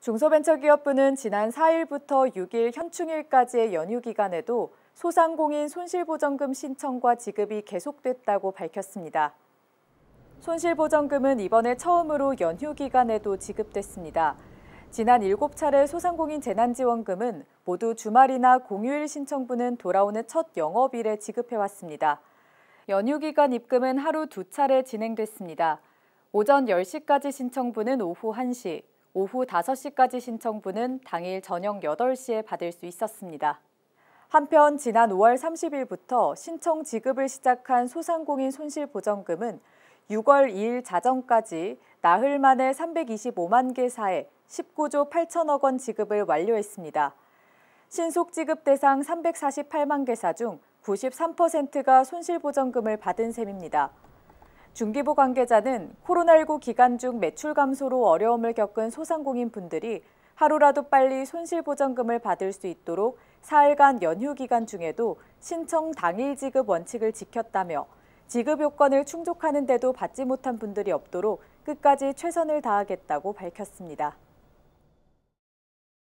중소벤처기업부는 지난 4일부터 6일 현충일까지의 연휴 기간에도 소상공인 손실보전금 신청과 지급이 계속됐다고 밝혔습니다. 손실보전금은 이번에 처음으로 연휴 기간에도 지급됐습니다. 지난 7차례 소상공인 재난지원금은 모두 주말이나 공휴일 신청분은 돌아오는 첫 영업일에 지급해왔습니다. 연휴 기간 입금은 하루 두 차례 진행됐습니다. 오전 10시까지 신청분은 오후 1시, 오후 5시까지 신청부는 당일 저녁 8시에 받을 수 있었습니다. 한편 지난 5월 30일부터 신청 지급을 시작한 소상공인 손실보전금은 6월 2일 자정까지 나흘 만에 325만 개사에 19조 8천억 원 지급을 완료했습니다. 신속 지급 대상 348만 개사 중 93%가 손실보전금을 받은 셈입니다. 중기부 관계자는 코로나19 기간 중 매출 감소로 어려움을 겪은 소상공인 분들이 하루라도 빨리 손실보전금을 받을 수 있도록 사흘간 연휴 기간 중에도 신청 당일 지급 원칙을 지켰다며 지급 요건을 충족하는데도 받지 못한 분들이 없도록 끝까지 최선을 다하겠다고 밝혔습니다.